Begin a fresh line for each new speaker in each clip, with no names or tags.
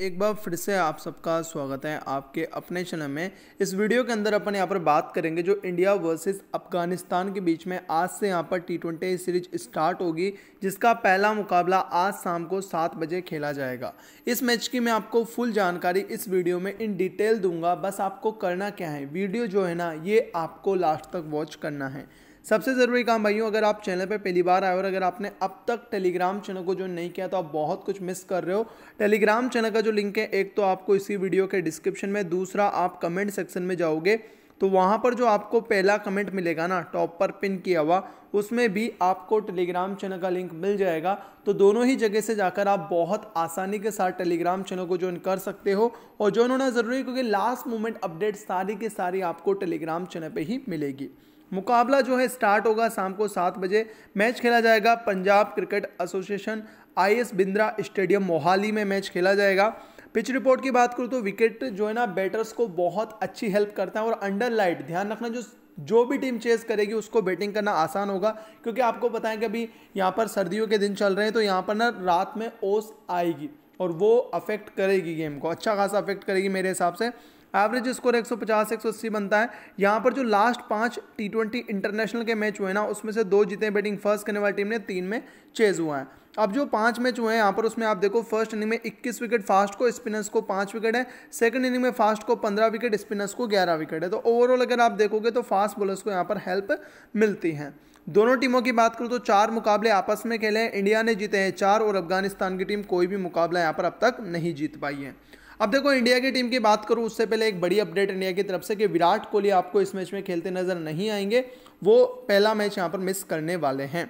एक बार फिर से आप सबका स्वागत है आपके अपने चैनल में इस वीडियो के अंदर अपन यहाँ पर बात करेंगे जो इंडिया वर्सेस अफगानिस्तान के बीच में आज से यहाँ पर टी ट्वेंटी सीरीज स्टार्ट होगी जिसका पहला मुकाबला आज शाम को सात बजे खेला जाएगा इस मैच की मैं आपको फुल जानकारी इस वीडियो में इन डिटेल दूंगा बस आपको करना क्या है वीडियो जो है ना ये आपको लास्ट तक वॉच करना है सबसे ज़रूरी काम भाइयों अगर आप चैनल पर पहली बार आए और अगर आपने अब तक टेलीग्राम चैनल को ज्वाइन नहीं किया तो आप बहुत कुछ मिस कर रहे हो टेलीग्राम चैनल का जो लिंक है एक तो आपको इसी वीडियो के डिस्क्रिप्शन में दूसरा आप कमेंट सेक्शन में जाओगे तो वहाँ पर जो आपको पहला कमेंट मिलेगा ना टॉप पर पिन किया हुआ उसमें भी आपको टेलीग्राम चैनल का लिंक मिल जाएगा तो दोनों ही जगह से जाकर आप बहुत आसानी के साथ टेलीग्राम चैनल को ज्वाइन कर सकते हो और ज्वाइन होना ज़रूरी क्योंकि लास्ट मोमेंट अपडेट सारी के सारी आपको टेलीग्राम चैनल पर ही मिलेगी मुकाबला जो है स्टार्ट होगा शाम को सात बजे मैच खेला जाएगा Punjab cricket association I S Bindra stadium Mohali में मैच खेला जाएगा पिच रिपोर्ट की बात करूँ तो विकेट जो है ना बैटर्स को बहुत अच्छी हेल्प करता है और अंडर लाइट ध्यान रखना जो जो भी टीम चेस करेगी उसको बैटिंग करना आसान होगा क्योंकि आपको पता है कि अभी यहाँ पर सर्दियों के दिन चल रहे हैं तो यहाँ पर ना रात में ओस आएगी और वो अफेक्ट करेगी गेम को अच्छा खासा अफेक्ट करेगी मेरे हिसाब से एवरेज स्कोर 150 180 बनता है यहाँ पर जो लास्ट पांच टी ट्वेंटी इंटरनेशनल के मैच हुए ना उसमें से दो जीते बैटिंग फर्स्ट करने वाली टीम ने तीन में चेज हुआ है अब जो पांच मैच हुए हैं यहाँ पर उसमें आप देखो फर्स्ट इनिंग में 21 विकेट फास्ट को स्पिनर्स को पांच विकेट है सेकंड इनिंग में फास्ट को 15 विकेट स्पिनर्स को 11 विकेट है तो ओवरऑल अगर आप देखोगे तो फास्ट बॉलर्स को यहाँ पर हेल्प मिलती है दोनों टीमों की बात करूँ तो चार मुकाबले आपस में खेले हैं इंडिया ने जीते हैं चार और अफगानिस्तान की टीम कोई भी मुकाबला यहाँ पर अब तक नहीं जीत पाई है अब देखो इंडिया की टीम की बात करूँ उससे पहले एक बड़ी अपडेट इंडिया की तरफ से कि विराट कोहली आपको इस मैच में खेलते नजर नहीं आएंगे वो पहला मैच यहाँ पर मिस करने वाले हैं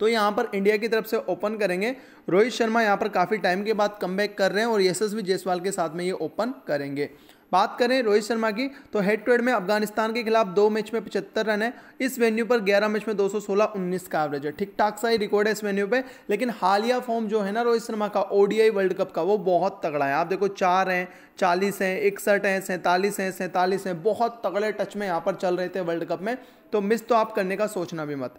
तो यहाँ पर इंडिया की तरफ से ओपन करेंगे रोहित शर्मा यहाँ पर काफ़ी टाइम के बाद कम कर रहे हैं और यशस्वी जयसवाल के साथ में ये ओपन करेंगे बात करें रोहित शर्मा की तो हेड टू हेड में अफगानिस्तान के खिलाफ दो मैच में पचहत्तर रन है इस वेन्यू पर ग्यारह मैच में दो सौ सोलह उन्नीस का एवरेज है ठीक ठाक सा ही रिकॉर्ड है इस वेन्यू पे लेकिन हालिया फॉर्म जो है ना रोहित शर्मा का ओडीआई वर्ल्ड कप का वो बहुत तगड़ा है आप देखो चार हैं चालीस हैं इकसठ हैं सैंतालीस हैं सैंतालीस हैं बहुत तगड़े टच में यहाँ पर चल रहे थे वर्ल्ड कप में तो मिस तो आप करने का सोचना भी मत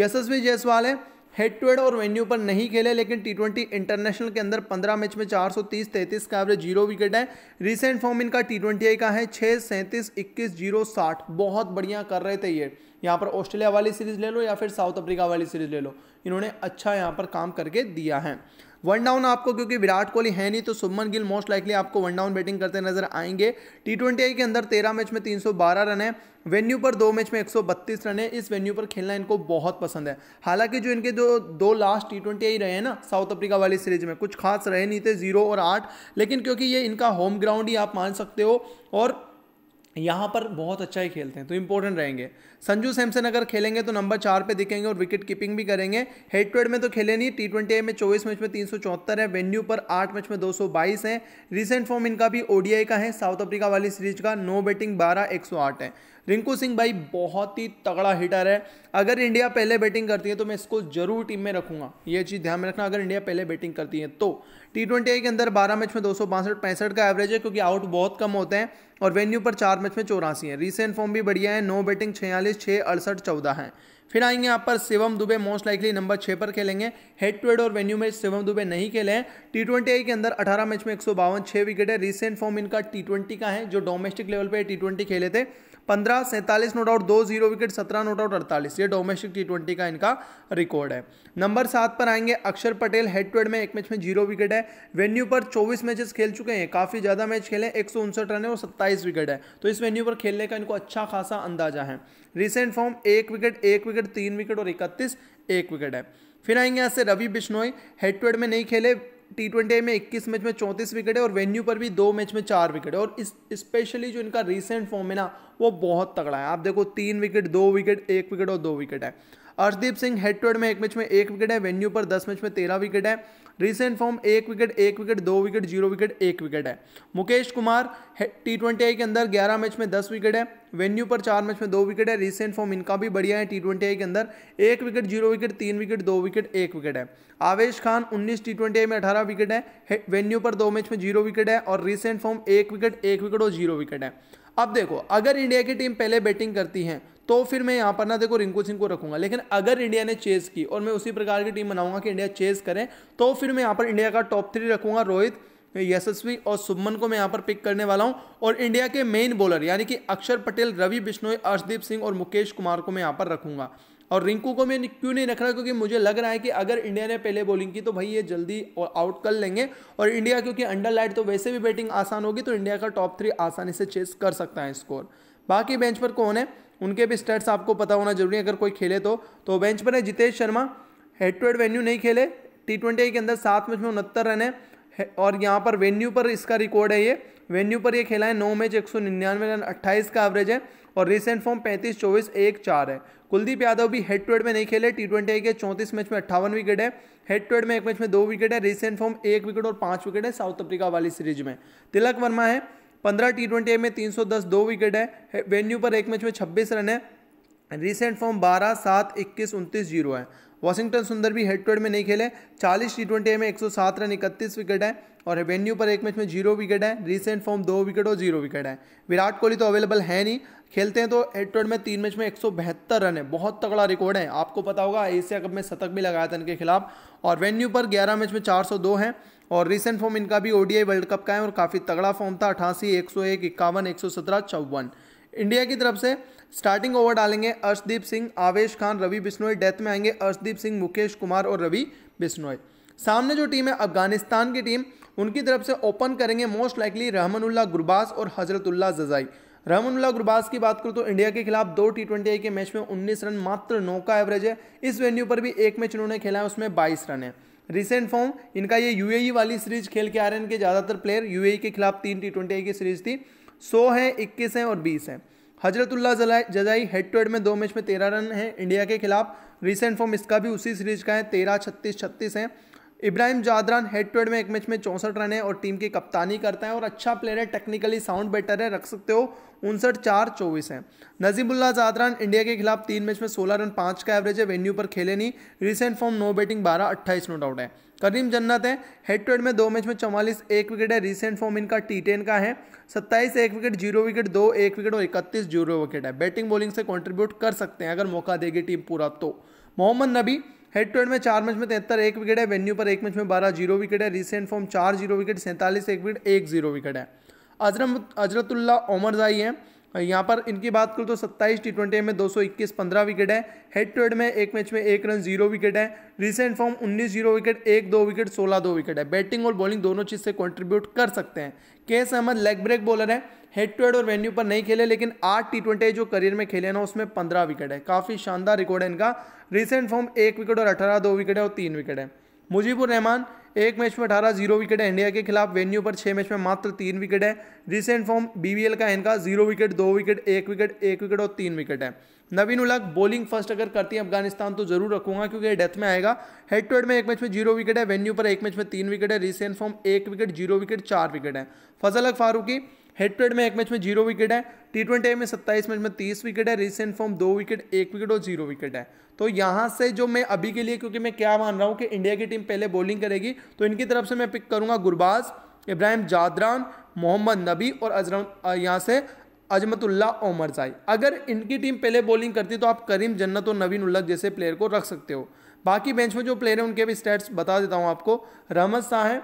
यशस्वी जयसवाल है हेड टू हेड और वेन्यू पर नहीं खेले लेकिन टी ट्वेंटी इंटरनेशनल के अंदर 15 मैच में 430 33 का एवरेज जीरो विकेट है रिसेंट फॉर्म इनका टी ट्वेंटी का है छः सैंतीस इक्कीस जीरो साठ बहुत बढ़िया कर रहे थे ये यहाँ पर ऑस्ट्रेलिया वाली सीरीज ले लो या फिर साउथ अफ्रीका वाली सीरीज ले लो इन्होंने अच्छा यहाँ पर काम करके दिया है वन डाउन आपको क्योंकि विराट कोहली है नहीं तो सुमन गिल मोस्ट लाइकली आपको वन डाउन बैटिंग करते नजर आएंगे टी ट्वेंटी के अंदर तेरह मैच में तीन रन है वेन्यू पर दो मैच में एक रन है इस वेन्यू पर खेलना इनको बहुत पसंद है हालांकि जो इनके जो दो लास्ट टी ट्वेंटी आई रहे हैं ना साउथ अफ्रीका वाली सीरीज में कुछ खास रहे नहीं थे जीरो और आठ लेकिन क्योंकि ये इनका होम ग्राउंड ही आप मान सकते हो और यहाँ पर बहुत अच्छा ही खेलते हैं तो इंपॉर्टेंट रहेंगे संजू सैमसन अगर खेलेंगे तो नंबर चार पे दिखेंगे और विकेट कीपिंग भी करेंगे हेड हेड में तो खेले नहीं टी ट्वेंटी में चौबीस मैच में तीन है वेन्यू पर आठ मैच में दो है रिसेंट फॉर्म इनका भी ओडीआई का है साउथ अफ्रीका वाली सीरीज का नो बैटिंग बारह एक है रिंकू सिंह भाई बहुत ही तगड़ा हिटर है अगर इंडिया पहले बैटिंग करती है तो मैं इसको जरूर टीम में रखूंगा ये चीज़ ध्यान में रखना अगर इंडिया पहले बैटिंग करती है तो टी ट्वेंटी के अंदर बारह मैच में दो सौ का एवरेज है क्योंकि आउट बहुत कम होते हैं और वेन्यू पर चार मैच में चौरासी है रिसेंट फॉर्म भी बढ़िया है नो बैटिंग छियालीस छः अड़सठ चौदह है फिर आएंगे यहाँ पर Shivam Dube most likely number छः पर खेलेंगे हेड टू हेड और वेन्यू में शिवम दुबे नहीं खेले हैं टी ट्वेंटी के अंदर 18 मैच में एक सौ विकेट है रिसेंट फॉर्म इनका टी ट्वेंटी का है जो डोमेस्टिक लेवल पे टी ट्वेंटी खेले थे पंद्रह सैंतालीस नोट आउट दो जीरो विकेट सत्रह नोट आउट अड़तालीस ये डोमेस्टिक टी ट्वेंटी का इनका रिकॉर्ड है नंबर सात पर आएंगे अक्षर पटेल हेड टू हेड में एक मैच में जीरो विकेट है वेन्यू पर चौबीस मैचेस खेल चुके हैं काफ़ी ज़्यादा मैच खेले एक सौ उनसठ रन है और सत्ताईस विकेट है तो इस वेन्यू पर खेलने का इनको अच्छा खासा अंदाजा है रिसेंट फॉर्म एक विकेट एक विकेट तीन विकेट और इकतीस एक विकेट है फिर आएंगे यहाँ से Ravi Bishnoi head to head में नहीं खेले टी ट्वेंटी में 21 मैच में 34 विकेट है और वेन्यू पर भी दो मैच में चार विकेट है और इस स्पेशली जो इनका रीसेंट फॉर्म है ना वो बहुत तगड़ा है आप देखो तीन विकेट दो विकेट एक विकेट और दो विकेट है Arshdeep Singh head to head में एक मैच में एक विकेट है वेन्यू पर दस मैच में तेरह विकेट है रिसेंट फॉर्म एक विकेट एक विकेट दो विकेट जीरो विकेट एक विकेट है मुकेश कुमार टी ट्वेंटी के अंदर ग्यारह मैच में दस विकेट है वेन्यू पर चार मैच में दो विकेट है रिसेंट फॉर्म इनका भी बढ़िया है टी ट्वेंटी आई के अंदर एक विकेट जीरो विकेट तीन विकेट दो विकेट एक विकेट है आवेश खान उन्नीस टी ट्वेंटी आई में अठारह विकेट है वेन्यू पर दो मैच में जीरो विकेट है और रिसेंट फॉर्म एक विकेट एक विकेट और जीरो विकेट है अब देखो अगर इंडिया की टीम पहले बैटिंग करती है तो फिर मैं यहाँ पर ना देखो रिंकू सिंह को रखूंगा लेकिन अगर इंडिया ने चेस की और मैं उसी प्रकार की टीम बनाऊंगा कि इंडिया चेस करें तो फिर मैं यहाँ पर इंडिया का टॉप थ्री रखूंगा रोहित यशस्वी और सुमन को मैं यहाँ पर पिक करने वाला हूँ और इंडिया के मेन बॉलर यानी कि अक्षर पटेल रवि बिश्नोई अर्शदीप सिंह और मुकेश कुमार को मैं यहाँ पर रखूँगा और रिंकू को मैं क्यों नहीं रख रहा क्योंकि मुझे लग रहा है कि अगर इंडिया ने पहले बॉलिंग की तो भाई ये जल्दी आउट कर लेंगे और इंडिया क्योंकि अंडर लाइट तो वैसे भी बैटिंग आसान होगी तो इंडिया का टॉप थ्री आसानी से चेस कर सकता है स्कोर बाकी बेंच पर कौन है उनके भी स्टेट्स आपको पता होना जरूरी है अगर कोई खेले तो तो बेंच पर है Jitesh Sharma head to head venue नहीं खेले टी ट्वेंटी के अंदर सात मैच में उनहत्तर रन है और यहाँ पर वेन्यू पर इसका रिकॉर्ड है ये वेन्यू पर ये खेला है नौ मैच एक सौ निन्यानवे रन अट्ठाईस का एवरेज है और रिसेंट फॉर्म पैंतीस चौबीस एक चार है कुलदीप यादव भी हेड टू हेड में नहीं खेले टी ट्वेंटी के चौंतीस मैच में अट्ठावन विकेट है हेड टू हेड में एक मैच में दो विकेट है रिसेंट फॉर्म एक विकेट और पाँच विकेट है साउथ अफ्रीका वाली सीरीज में तिलक वर्मा है पंद्रह टी में तीन सौ दो विकेट है वेन्यू पर एक मैच में छब्बीस रन है रिसेंट फॉर्म बारह सात इक्कीस उनतीस जीरो है वॉशिंगटन सुंदर भी हेड टू हेड में नहीं खेले चालीस टी ट्वेंटी में एक रन इकतीस विकेट है और वेन्यू पर एक मैच में जीरो विकेट है रिसेंट फॉर्म दो विकेट और जीरो विकेट है विराट कोहली तो अवेलेबल है नहीं खेलते हैं तो हेड टू हेड में तीन मैच में एक रन है बहुत तगड़ा रिकॉर्ड है आपको पता होगा एशिया कप में शतक भी लगाया था इनके खिलाफ और वेन्यू पर ग्यारह मैच में चार है और रिसेंट फॉर्म इनका भी ओडीआई वर्ल्ड कप का है और काफ़ी तगड़ा फॉर्म था अठासी एक सौ एक इक्यावन एक सौ सत्रह चौवन इंडिया की तरफ से स्टार्टिंग ओवर डालेंगे अर्शदीप सिंह आवेश खान रवि बिश्नोई डेथ में आएंगे अर्शदीप सिंह मुकेश कुमार और रवि बिश्नोई सामने जो टीम है अफगानिस्तान की टीम उनकी तरफ से ओपन करेंगे मोस्ट लाइकली रहमनुल्ला गुरबास और हजरतुल्ला जजाई उल्ला गुरबास की बात करूँ तो इंडिया के खिलाफ दो टी ट्वेंटी के मैच में उन्नीस रन मात्र नौ का एवरेज है इस वेन्यू पर भी एक मैच उन्होंने खेला है उसमें बाईस रन है रिसेंट फॉर्म इनका ये यूएई e वाली सीरीज खेल के आ रहे हैं इनके ज़्यादातर प्लेयर यूएई e के खिलाफ तीन टी ट्वेंटी की सीरीज थी सौ है इक्कीस हैं और बीस हैं Hazratullah Zazai head to head में दो मैच में तेरह रन है इंडिया के खिलाफ रिसेंट फॉर्म इसका भी उसी सीरीज का है तेरह छत्तीस छत्तीस है Ibrahim Zadran head to head में एक मैच में चौंसठ रन है और टीम की कप्तानी करता है और अच्छा प्लेयर है टेक्निकली साउंड बेटर है रख सकते हो उनसठ चार चौबीस है नजीबुल्ला जादरान इंडिया के खिलाफ तीन मैच में सोलह रन पाँच का एवरेज है वेन्यू पर खेले नहीं रिसेंट फॉर्म नो बैटिंग बारह अट्ठाईस नो डाउट है करीम जन्नत है हेड टू हेड में दो मैच में चौवालीस एक विकेट है रिसेंट फॉर्म इनका टी टेन का है सत्ताईस एक विकेट जीरो विकेट दो एक विकेट और इकतीस जीरो विकेट है बैटिंग बॉलिंग से कॉन्ट्रीब्यूट कर सकते हैं अगर मौका देगी टीम पूरा तो मोहम्मद नबी हेड टू हेड में चार मैच में तिहत्तर एक विकेट है वेन्यू पर एक मैच में बारह जीरो विकेट है रिसेंट फॉर्म चार जीरो विकेट सैंतालीस एक विकेट एक जीरो विकेट है अजरम अजरतुल्ला ओमर जाई हैं यहाँ पर इनकी बात करूँ तो 27 टी ट्वेंटी में 221 15 विकेट है हेड टू हेड में एक मैच में एक रन जीरो विकेट है रिसेंट फॉर्म 19 जीरो विकेट एक दो विकेट 16 दो विकेट है बैटिंग और बॉलिंग दोनों चीज़ से कॉन्ट्रीब्यूट कर सकते हैं के एस अहमद लेग ब्रेक बॉलर है हेड टू हेड और वेन्यू पर नहीं खेले लेकिन आठ टी ट्वेंटी जो करियर में खेले ना उसमें पंद्रह विकेट है काफ़ी शानदार रिकॉर्ड है इनका रिसेंट फॉर्म एक विकेट और अठारह दो विकेट है और तीन विकेट है मुजीबुर रहमान एक मैच में अठारह जीरो विकेट है इंडिया के खिलाफ वेन्यू पर छः मैच में मात्र तीन विकेट है रिसेंट फॉर्म बीवीएल का इनका जीरो विकेट दो विकेट एक विकेट एक विकेट और तीन विकेट है नवीन उलग बॉलिंग फर्स्ट अगर करती है अफगानिस्तान तो जरूर रखूंगा क्योंकि डेथ में आएगा हेड टू हेड में एक मैच में जीरो विकेट है वेन्यू पर एक मैच में तीन विकेट है रिसेंट फॉर्म एक विकेट जीरो विकेट चार विकेट है Fazal Farooqi head to head में एक मैच में जीरो विकेट है टी ट्वेंटी में सत्ताईस मैच में तीस विकेट है रिसेंट फॉर्म दो विकेट एक विकेट और जीरो विकेट है तो यहाँ से जो मैं अभी के लिए क्योंकि मैं क्या मान रहा हूँ कि इंडिया की टीम पहले बॉलिंग करेगी तो इनकी तरफ से मैं पिक करूँगा गुरबाज इब्राहिम जादरान मोहम्मद नबी और अजरम यहाँ से अजमतुल्ला ओमरजाई जाई अगर इनकी टीम पहले बॉलिंग करती तो आप करीम जन्नत और नवीन उल्लक जैसे प्लेयर को रख सकते हो बाकी बेंच में जो प्लेयर हैं उनके भी स्टैट्स बता देता हूँ आपको रहमत शाह हैं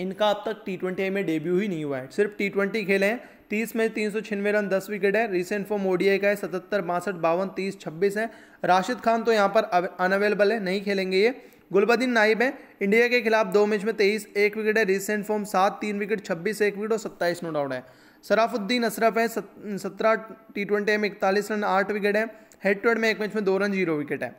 इनका अब तक टी ट्वेंटी में डेब्यू ही नहीं हुआ है सिर्फ टी ट्वेंटी खेले हैं तीस में तीन सौ छियानवे रन दस विकेट है रिसेंट फॉर्म ओडीआई का है सतहत्तर बासठ बावन तीस छब्बीस है राशिद खान तो यहाँ पर अनअवेलेबल है नहीं खेलेंगे ये गुलबदीन नाइब है इंडिया के खिलाफ दो मैच में तेईस एक विकेट है रिसेंट फॉर्म सात तीन विकेट छब्बीस एक विकेट और सत्ताईस नोट आउट है सराफुद्दीन अशरफ है सत्रह टी ट्वेंटी में इकतालीस रन आठ विकेट है हेड टू हेड में एक मैच में दो रन जीरो विकेट है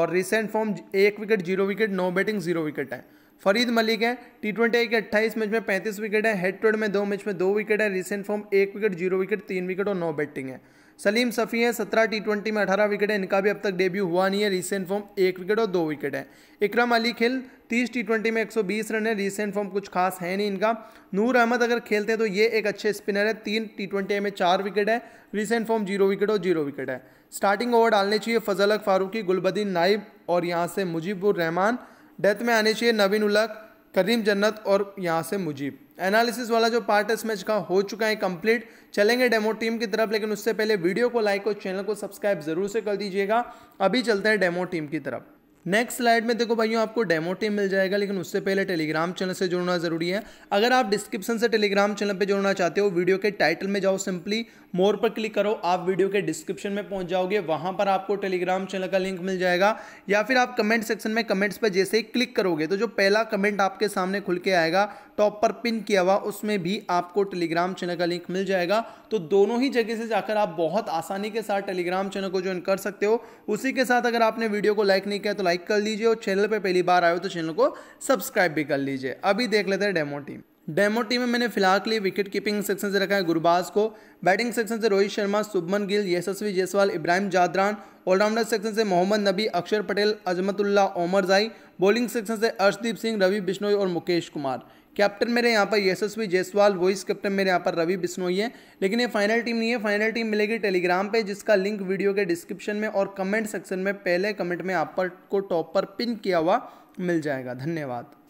और रिसेंट फॉर्म एक wicket zero wicket no batting zero wicket है फरीद मलिक है टी ट्वेंटी के अट्ठाईस मैच में पैंतीस विकेट है हेड टू हेड में दो मैच में दो विकेट है रिसेंट फॉर्म एक विकेट जीरो विकेट तीन विकेट और नौ बैटिंग है सलीम सफ़ी है सत्रह टी ट्वेंटी में अठारह विकेट है इनका भी अब तक डेब्यू हुआ नहीं है रिसेंट फॉर्म एक विकेट और दो विकेट है इकरम अली खेल तीस टी ट्वेंटी में एक सौ बीस रन है रिसेंट फॉर्म कुछ खास है नहीं इनका नूर अहमद अगर खेलते हैं तो ये एक अच्छे स्पिनर है तीन टी ट्वेंटी में चार विकेट है रिसेंट फॉर्म जीरो विकेट और जीरो विकेट है स्टार्टिंग ओवर डालने चाहिए फजलक फारूकी गुलबद्दीन नाइब और यहाँ से मुजीबुर रहमान डेथ में आने चाहिए नवीन उलक करीम जन्नत और यहाँ से मुजीब एनालिसिस वाला जो पार्ट है इस मैच का हो चुका है कंप्लीट चलेंगे डेमो टीम की तरफ लेकिन उससे पहले वीडियो को लाइक और चैनल को सब्सक्राइब जरूर से कर दीजिएगा अभी चलते हैं डेमो टीम की तरफ नेक्स्ट स्लाइड में देखो भाइयों आपको डेमो टीम मिल जाएगा लेकिन उससे पहले टेलीग्राम चैनल से जुड़ना ज़रूरी है अगर आप डिस्क्रिप्शन से टेलीग्राम चैनल पे जुड़ना चाहते हो वीडियो के टाइटल में जाओ सिंपली मोर पर क्लिक करो आप वीडियो के डिस्क्रिप्शन में पहुंच जाओगे वहां पर आपको टेलीग्राम चैनल का लिंक मिल जाएगा या फिर आप कमेंट सेक्शन में कमेंट्स पर जैसे ही क्लिक करोगे तो जो पहला कमेंट आपके सामने खुल के आएगा टॉप पर पिन किया हुआ उसमें भी आपको टेलीग्राम चैनल का लिंक मिल जाएगा तो दोनों ही जगह से जाकर आप बहुत आसानी के साथ टेलीग्राम चैनल को ज्वाइन कर सकते हो उसी के साथ अगर आपने वीडियो को लाइक नहीं किया तो लाइक लाइक कर लीजिए और चैनल पर पहली बार आए हो तो चैनल को सब्सक्राइब भी कर लीजिए अभी देख लेते हैं डेमो टीम डेमो टीम में मैंने फिलहाल के लिए विकेट कीपिंग सेक्शन से रखा है गुरबाज को बैटिंग सेक्शन से रोहित शर्मा सुभमन गिल यशस्वी जयसवाल इब्राहिम जादरान ऑलराउंडर सेक्शन से मोहम्मद नबी अक्षर पटेल अजमतुल्ला ओमर जाई बॉलिंग सेक्शन से अर्शदीप सिंह रवि बिश्नोई और मुकेश कुमार कैप्टन मेरे यहाँ पर यशस्वी जयसवाल वॉइस कैप्टन मेरे यहाँ पर रवि बिश्नोई है लेकिन ये फाइनल टीम नहीं है फाइनल टीम मिलेगी टेलीग्राम पे जिसका लिंक वीडियो के डिस्क्रिप्शन में और कमेंट सेक्शन में पहले कमेंट में आप पर को टॉप पर पिन किया हुआ मिल जाएगा धन्यवाद